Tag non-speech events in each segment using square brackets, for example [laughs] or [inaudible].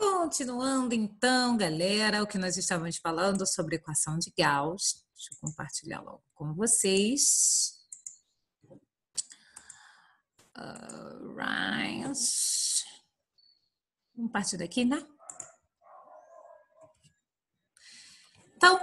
Continuando então, galera, o que nós estávamos falando sobre equação de Gauss. Deixa eu compartilhar logo com vocês. Uh, right. Vamos partir daqui, né? Então,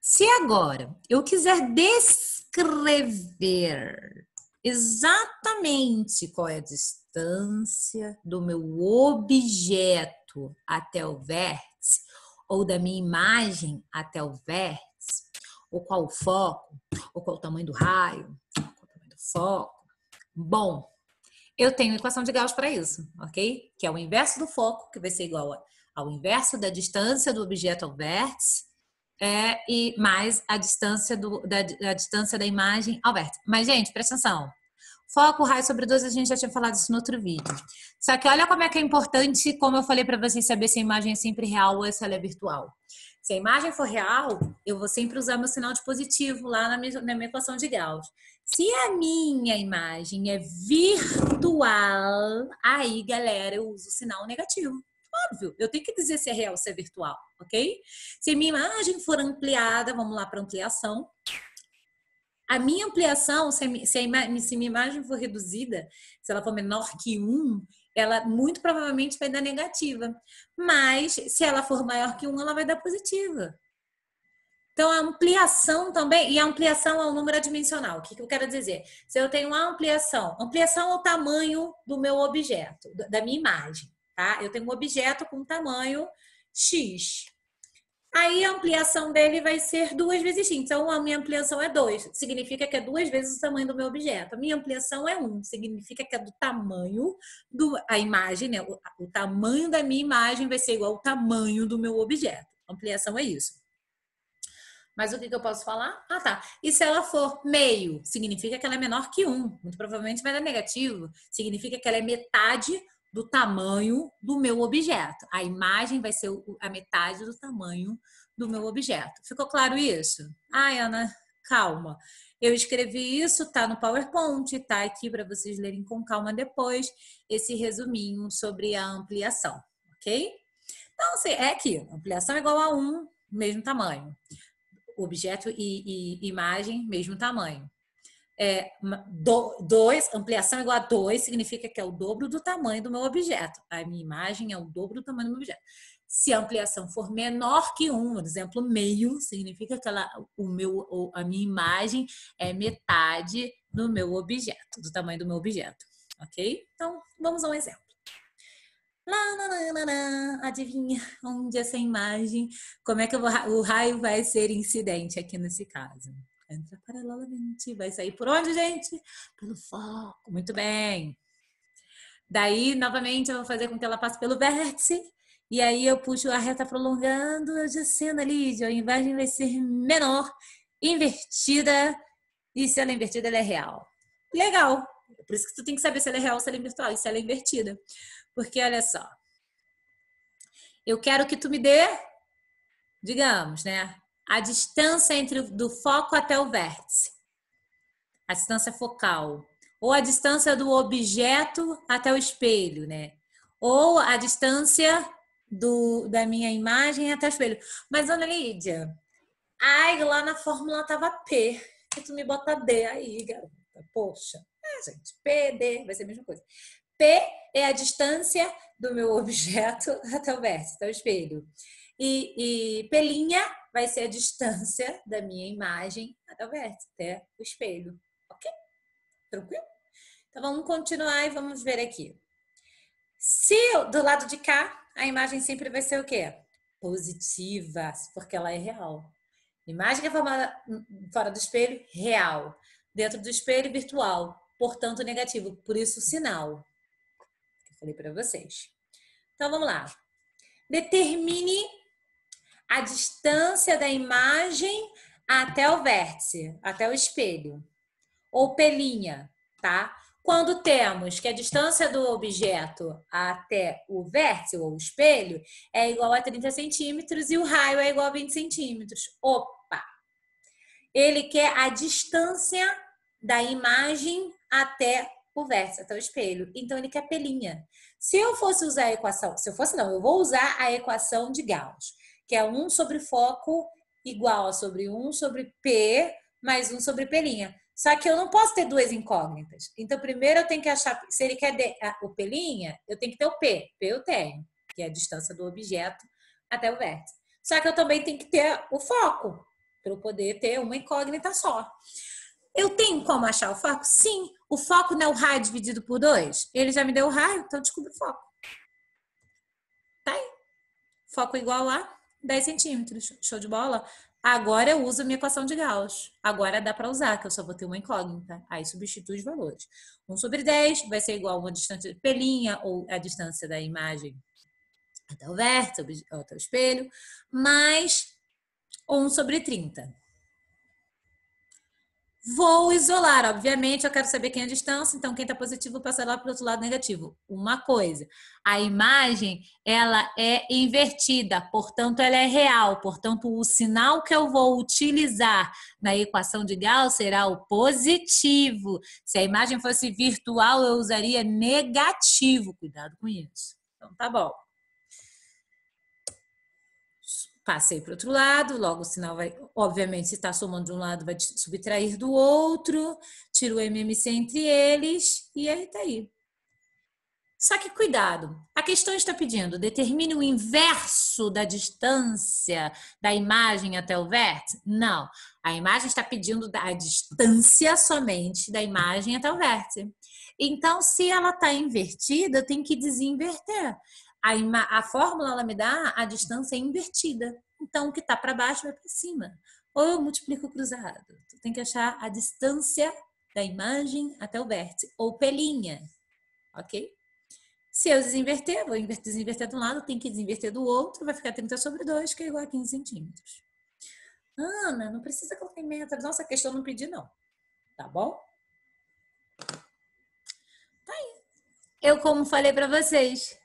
se agora eu quiser descrever exatamente qual é a distância do meu objeto até o vértice, ou da minha imagem até o vértice, ou qual o foco, ou qual o tamanho do raio, qual o tamanho do foco. Bom, eu tenho equação de Gauss para isso, ok? Que é o inverso do foco, que vai ser igual ao inverso da distância do objeto ao vértice, é, e mais a distância, do, da, a distância da imagem ao vértice. Mas, gente, presta atenção. Foco, raio, duas a gente já tinha falado isso no outro vídeo. Só que olha como é que é importante, como eu falei para vocês, saber se a imagem é sempre real ou se ela é virtual. Se a imagem for real, eu vou sempre usar meu sinal de positivo lá na minha, na minha equação de graus. Se a minha imagem é virtual, aí, galera, eu uso o sinal negativo. Óbvio, eu tenho que dizer se é real ou se é virtual, ok? Se a minha imagem for ampliada, vamos lá para ampliação. A minha ampliação, se, a, se, a minha imagem for reduzida, se ela for menor que um, ela muito provavelmente vai dar negativa. Mas se ela for maior que um, ela vai dar positiva. Então, a ampliação também, e a ampliação é um número adimensional. O que, que eu quero dizer? Se eu tenho uma ampliação, ampliação é o tamanho do meu objeto, da minha imagem, tá? Eu tenho um objeto com tamanho X. Aí a ampliação dele vai ser duas vezes x. Então, a minha ampliação é 2, significa que é duas vezes o tamanho do meu objeto. A minha ampliação é 1, um, significa que é do tamanho da imagem, né? O, o tamanho da minha imagem vai ser igual ao tamanho do meu objeto. A ampliação é isso. Mas o que, que, eu posso falar? Ah, tá. E se ela for meio, significa que ela é menor que 1. Um. Muito provavelmente vai dar negativo. Significa que ela é metade do tamanho do meu objeto. A imagem vai ser a metade do tamanho do meu objeto. Ficou claro isso? Ai, Ana, calma. Eu escrevi isso, tá no PowerPoint, tá aqui para vocês lerem com calma depois esse resuminho sobre a ampliação, ok? Então, assim, é aqui, ampliação é igual a 1, mesmo tamanho. Objeto e, e imagem, mesmo tamanho é, do, dois, ampliação é igual a 2 significa que é o dobro do tamanho do meu objeto. A minha imagem é o dobro do tamanho do meu objeto. Se a ampliação for menor que 1, um, por exemplo, meio, significa que ela, o meu, a minha imagem é metade do meu objeto, do tamanho do meu objeto. Ok? Então, vamos a um exemplo. Lananana, adivinha onde essa imagem, como é que vou, o raio vai ser incidente aqui nesse caso? entra paralelamente. Vai sair por onde, gente? Pelo foco. Muito bem. Daí, novamente, eu vou fazer com que ela passe pelo vértice. E aí eu puxo a reta prolongando, eu descendo ali, a imagem invés ser menor, invertida. E se ela é invertida, ela é real. Legal. É por isso que tu tem que saber se ela é real, se ela é virtual e se ela é invertida. Porque olha só. Eu quero que tu me dê, digamos, né? a distância entre do foco até o vértice, a distância focal, ou a distância do objeto até o espelho, né? Ou a distância do, da minha imagem até o espelho. Mas, Ana Lídia, ai, lá na fórmula tava P, e tu me bota D aí, garota. Poxa, é, gente, P, D, vai ser a mesma coisa. P é a distância do meu [laughs] objeto até o vértice, até o espelho. E, e pelinha vai ser a distância da minha imagem até o até o espelho. Ok? Tranquilo? Então vamos continuar e vamos ver aqui. Se do lado de cá, a imagem sempre vai ser o quê? Positiva, porque ela é real. Imagem que é formada hum, fora do espelho, real. Dentro do espelho, virtual. Portanto, negativo. Por isso, sinal. Que eu falei para vocês. Então vamos lá. Determine a distância da imagem até o vértice, até o espelho, ou pelinha, tá? Quando temos que a distância do objeto até o vértice ou o espelho é igual a 30 centímetros e o raio é igual a 20 centímetros. Opa! Ele quer a distância da imagem até o vértice, até o espelho. Então ele quer pelinha. Se eu fosse usar a equação, se eu fosse não, eu vou usar a equação de Gauss que é 1 sobre foco igual a sobre 1 sobre P mais 1 sobre Pelinha. Só que eu não posso ter duas incógnitas. Então, primeiro eu tenho que achar. Se ele quer de, a, o Pelinha, eu tenho que ter o P. P eu tenho, que é a distância do objeto até o vértice. Só que eu também tenho que ter o foco, para eu poder ter uma incógnita só. Eu tenho como achar o foco? Sim. O foco não é o raio dividido por dois. Ele já me deu o raio, então descubro o foco. Tá aí. Foco igual a 10 centímetros. Show de bola? Agora eu uso a minha equação de Gauss. Agora dá para usar, que eu só vou ter uma incógnita. Aí substitui os valores. 1 sobre 10 vai ser igual a uma distância de pelinha ou a distância da imagem até o vértice, até o espelho, mais 1 sobre 30. Vou isolar, obviamente, eu quero saber quem é a distância, então quem está positivo passa lá para o outro lado negativo. Uma coisa, a imagem ela é invertida, portanto ela é real, portanto o sinal que eu vou utilizar na equação de Gauss será o positivo. Se a imagem fosse virtual, eu usaria negativo. Cuidado com isso. Então tá bom passei para o outro lado, logo o sinal vai, obviamente, se está somando de um lado, vai subtrair do outro, tiro o MMC entre eles e aí está aí. Só que cuidado, a questão está pedindo, determine o inverso da distância da imagem até o vértice? Não, a imagem está pedindo a distância somente da imagem até o vértice. Então, se ela está invertida, tem que desinverter a, a fórmula ela me dá a distância invertida. Então, o que está para baixo vai para cima. Ou eu multiplico cruzado. Tu tem que achar a distância da imagem até o vértice, ou pelinha, ok? Se eu desinverter, vou desinverter de um lado, tem que desinverter do outro, vai ficar 30 sobre 2, que é igual a 15 centímetros. Ana, não precisa colocar em metros. Nossa, a questão não pedi, não. Tá bom? Tá aí. Eu, como falei para vocês,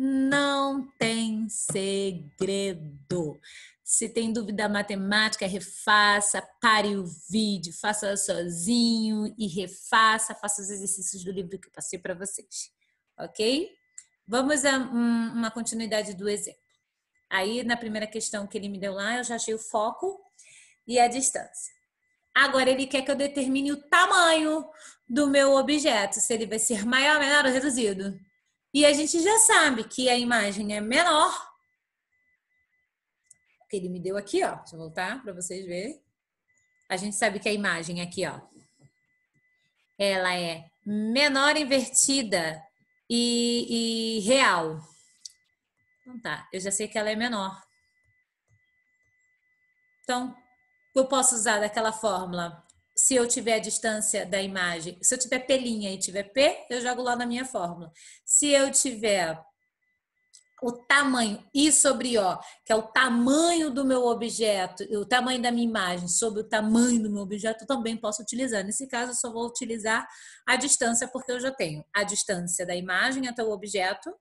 não tem segredo. Se tem dúvida matemática, refaça, pare o vídeo, faça sozinho e refaça, faça os exercícios do livro que eu passei para vocês, ok? Vamos a um, uma continuidade do exemplo. Aí, na primeira questão que ele me deu lá, eu já achei o foco e a distância. Agora, ele quer que eu determine o tamanho do meu objeto, se ele vai ser maior, menor ou reduzido. E a gente já sabe que a imagem é menor. Que ele me deu aqui, ó. Deixa eu voltar para vocês verem. A gente sabe que a imagem é aqui, ó. Ela é menor invertida e, e real. Então tá, eu já sei que ela é menor. Então, eu posso usar daquela fórmula se eu tiver a distância da imagem, se eu tiver pelinha e tiver P, eu jogo lá na minha fórmula. Se eu tiver o tamanho I sobre O, que é o tamanho do meu objeto, o tamanho da minha imagem sobre o tamanho do meu objeto, eu também posso utilizar. Nesse caso, eu só vou utilizar a distância, porque eu já tenho a distância da imagem até o objeto,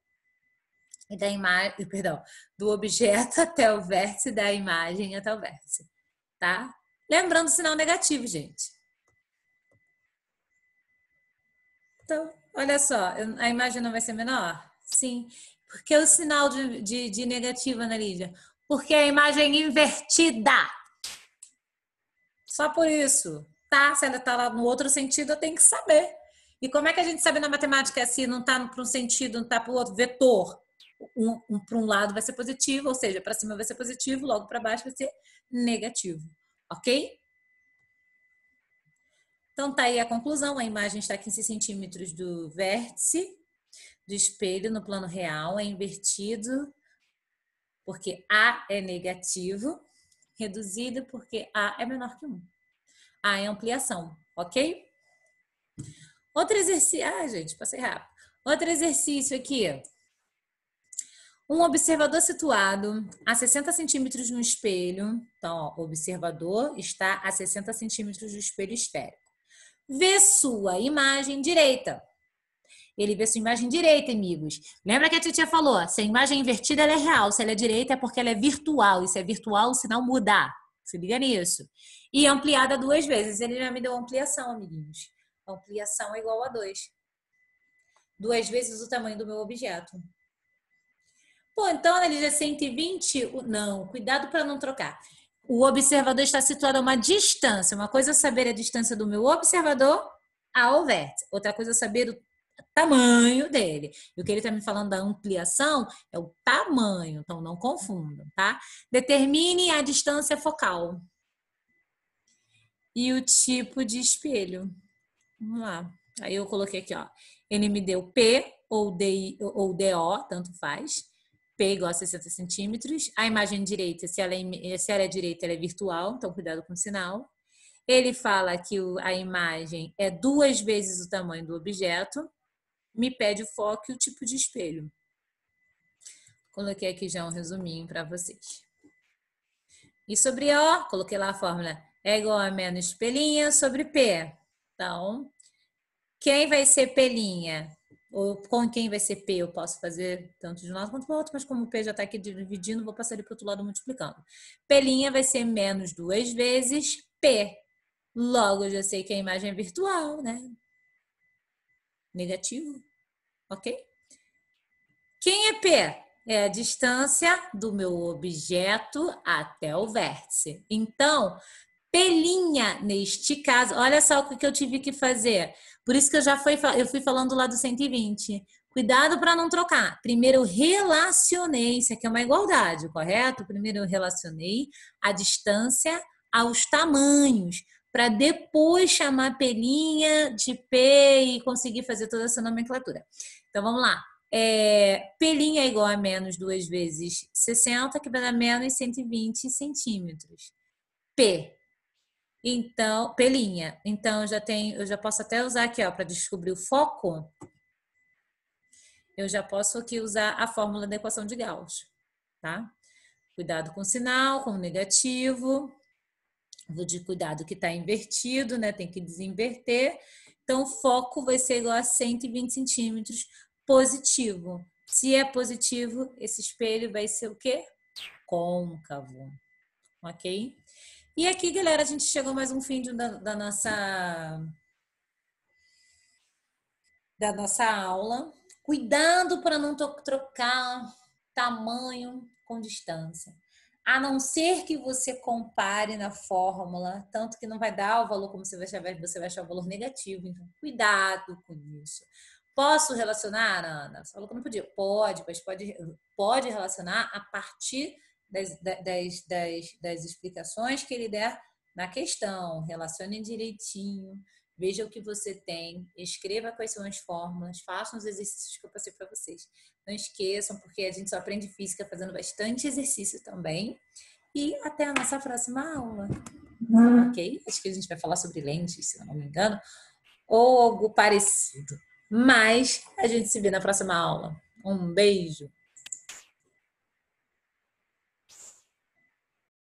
e da imagem, perdão, do objeto [laughs] até o vértice, da imagem até o vértice, tá? Lembrando o sinal negativo, gente. Então, olha só, a imagem não vai ser menor? Sim. Porque o sinal de, de, de negativo, Ana né, Lídia? Porque é a imagem é invertida. Só por isso, tá? Se ela está lá no outro sentido, eu tenho que saber. E como é que a gente sabe na matemática se não está para um sentido, não está para o outro vetor? Um, um para um lado vai ser positivo, ou seja, para cima vai ser positivo, logo para baixo vai ser negativo ok? Então, tá aí a conclusão. A imagem está a 15 centímetros do vértice do espelho no plano real, é invertido porque A é negativo, reduzido porque A é menor que 1. A é ampliação, ok? Outro exercício. Ah, gente, passei rápido. Outro exercício aqui. Um observador situado a 60 centímetros no espelho. Então, ó, o observador está a 60 centímetros do espelho esférico. Vê sua imagem direita. Ele vê sua imagem direita, amigos. Lembra que a titia falou? Se a imagem invertida é real, se ela é direita é porque ela é virtual. E se é virtual, o sinal mudar. Se liga nisso. E ampliada duas vezes. Ele já me deu ampliação, amiguinhos. Ampliação é igual a dois. Duas vezes o tamanho do meu objeto. Pô, então ele análise é 120? Não, cuidado para não trocar. O observador está situado a uma distância. Uma coisa é saber a distância do meu observador ao vértice. Outra coisa é saber o tamanho dele. E o que ele está me falando da ampliação é o tamanho, então não confundam, tá? Determine a distância focal. E o tipo de espelho. Vamos lá. Aí eu coloquei aqui, ó. Ele me deu P ou, D, ou DO, tanto faz P igual a 60 centímetros. A imagem direita, se ela é, se ela é direita, ela é virtual, então cuidado com o sinal. Ele fala que a imagem é duas vezes o tamanho do objeto, me pede o foco e o tipo de espelho. Coloquei aqui já um resuminho para vocês. E sobre O, coloquei lá a fórmula é igual a menos pelinha sobre P. Então, quem vai ser pelinha? Ou com quem vai ser P, eu posso fazer tanto de um lado quanto do outro, mas como o P já está aqui dividindo, vou passar ele para o outro lado multiplicando. P' vai ser menos duas vezes P. Logo, eu já sei que a imagem é virtual, né? Negativo, ok? Quem é P? é a distância do meu objeto até o vértice. Então, pelinha neste caso. Olha só o que eu tive que fazer. Por isso que eu já fui, eu fui falando lá do 120. Cuidado para não trocar. Primeiro relacionei, isso aqui é uma igualdade, correto? Primeiro eu relacionei a distância aos tamanhos, para depois chamar pelinha de P e conseguir fazer toda essa nomenclatura. Então vamos lá. É, pelinha é igual a menos 2 vezes 60, que vai dar menos 120 centímetros. P então, pelinha. Então, eu já tenho, eu já posso até usar aqui, ó, para descobrir o foco. Eu já posso aqui usar a fórmula da equação de Gauss, tá? Cuidado com o sinal, com o negativo. Vou de cuidado que está invertido, né? Tem que desinverter. Então, o foco vai ser igual a 120 centímetros positivo. Se é positivo, esse espelho vai ser o quê? Côncavo. Ok? E aqui, galera, a gente chegou mais um fim de, da, da nossa da nossa aula. Cuidando para não trocar tamanho com distância. A não ser que você compare na fórmula, tanto que não vai dar o valor como você vai achar, você vai achar o valor negativo. Então, cuidado com isso. Posso relacionar, Ana? Você falou que não podia. Pode, mas pode, pode relacionar a partir das, das, das, das explicações que ele der na questão. Relacionem direitinho, veja o que você tem, escreva quais são as fórmulas, façam os exercícios que eu passei para vocês. Não esqueçam, porque a gente só aprende física fazendo bastante exercício também. E até a nossa próxima aula. Uhum. Ok? Acho que a gente vai falar sobre lentes, se eu não me engano, ou algo parecido. Mas a gente se vê na próxima aula. Um beijo!